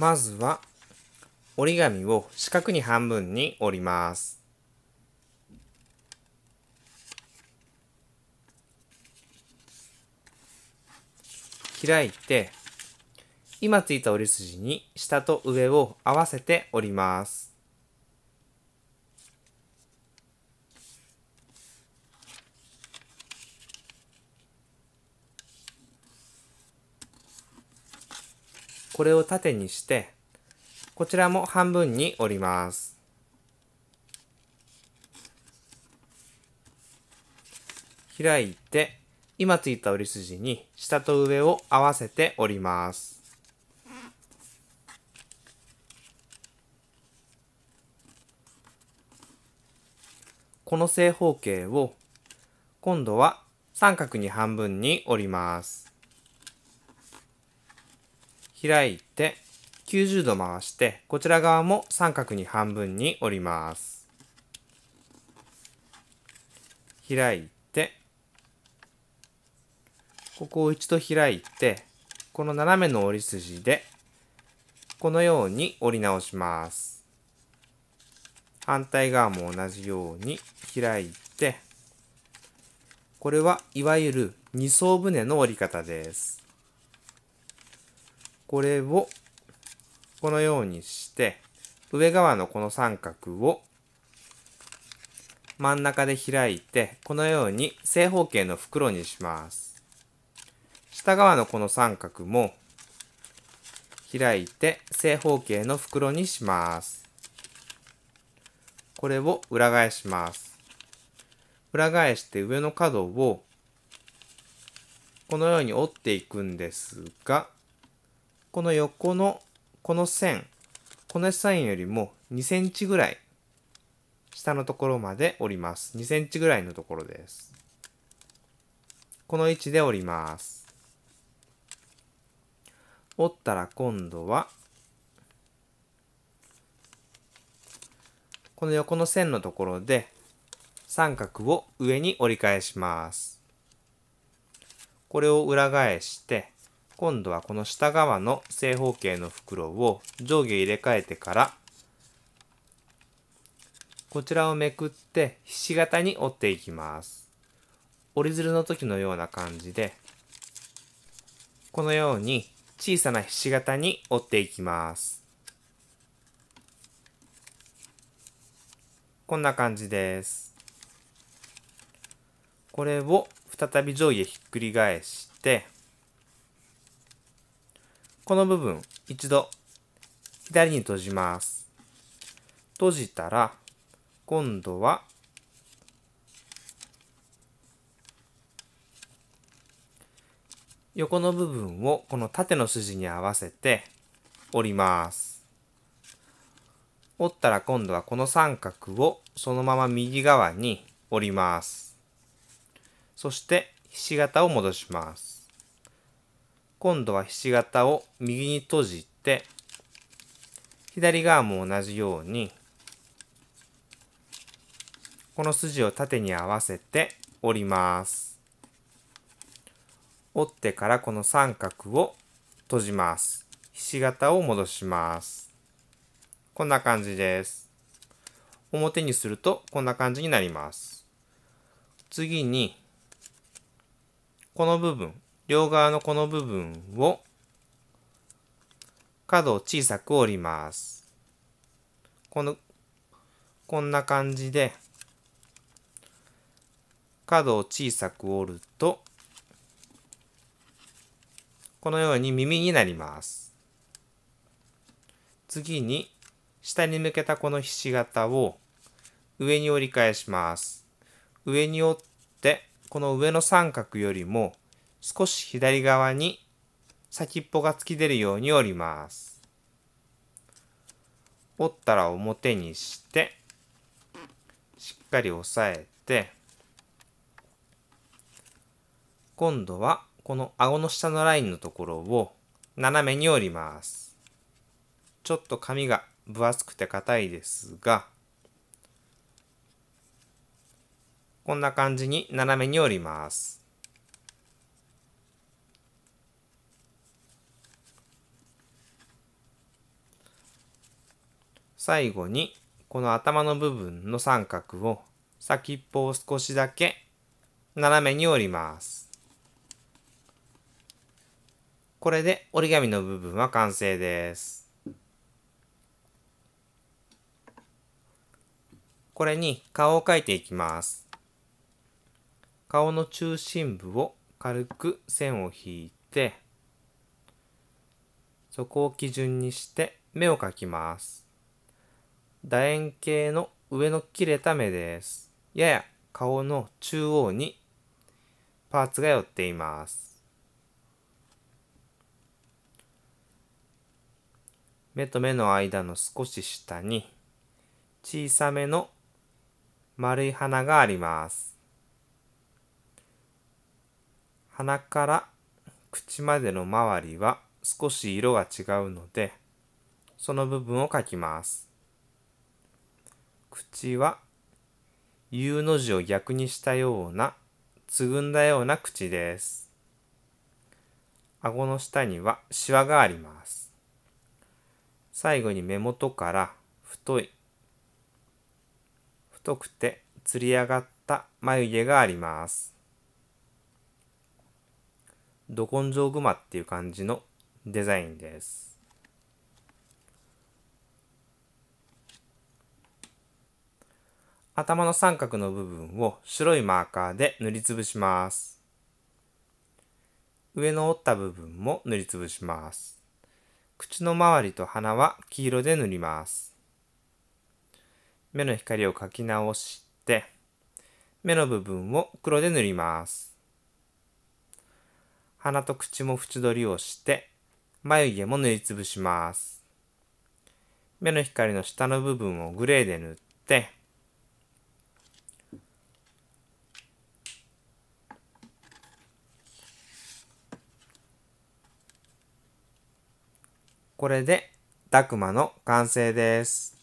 まずは折り紙を四角に半分に折ります。開いて今ついた折り筋に下と上を合わせて折ります。これを縦にしてこちらも半分に折ります開いて今ついた折り筋に下と上を合わせて折りますこの正方形を今度は三角に半分に折ります。開いて90度回してこちら側も三角に半分に折ります開いてここを一度開いてこの斜めの折り筋でこのように折り直します反対側も同じように開いてこれはいわゆる二層船の折り方ですこれをこのようにして上側のこの三角を真ん中で開いてこのように正方形の袋にします下側のこの三角も開いて正方形の袋にしますこれを裏返します裏返して上の角をこのように折っていくんですがこの横のこの線このサインよりも2センチぐらい下のところまで折ります2センチぐらいのところですこの位置で折ります折ったら今度はこの横の線のところで三角を上に折り返しますこれを裏返して今度はこの下側の正方形の袋を上下入れ替えてからこちらをめくってひし形に折っていきます折り鶴の時のような感じでこのように小さなひし形に折っていきますこんな感じですこれを再び上下ひっくり返してこの部分、一度、左に閉じます。閉じたら、今度は、横の部分をこの縦の筋に合わせて折ります。折ったら今度はこの三角をそのまま右側に折ります。そして、ひし形を戻します。今度はひし形を右に閉じて、左側も同じように、この筋を縦に合わせて折ります。折ってからこの三角を閉じます。ひし形を戻します。こんな感じです。表にするとこんな感じになります。次に、この部分、両側のこの部分を角を小さく折ります。この、こんな感じで角を小さく折るとこのように耳になります。次に下に向けたこのひし形を上に折り返します。上に折ってこの上の三角よりも少し左側に先っぽが突き出るように折ります。折ったら表にして、しっかり押さえて、今度はこの顎の下のラインのところを斜めに折ります。ちょっと紙が分厚くて硬いですが、こんな感じに斜めに折ります。最後にこの頭の部分の三角を先っぽを少しだけ斜めに折ります。これで折り紙の部分は完成です。これに顔を描いていきます。顔の中心部を軽く線を引いて、そこを基準にして目を描きます。楕円形の上の切れた目です。やや顔の中央にパーツが寄っています。目と目の間の少し下に小さめの丸い鼻があります。鼻から口までの周りは少し色が違うのでその部分を描きます。口は U の字を逆にしたようなつぐんだような口です。顎の下にはシワがあります。最後に目元から太い太くてつり上がった眉毛があります。ど根性グマっていう感じのデザインです。頭の三角の部分を白いマーカーで塗りつぶします。上の折った部分も塗りつぶします。口の周りと鼻は黄色で塗ります。目の光を描き直して、目の部分を黒で塗ります。鼻と口も縁取りをして、眉毛も塗りつぶします。目の光の下の部分をグレーで塗って、これで、ダクマの完成です。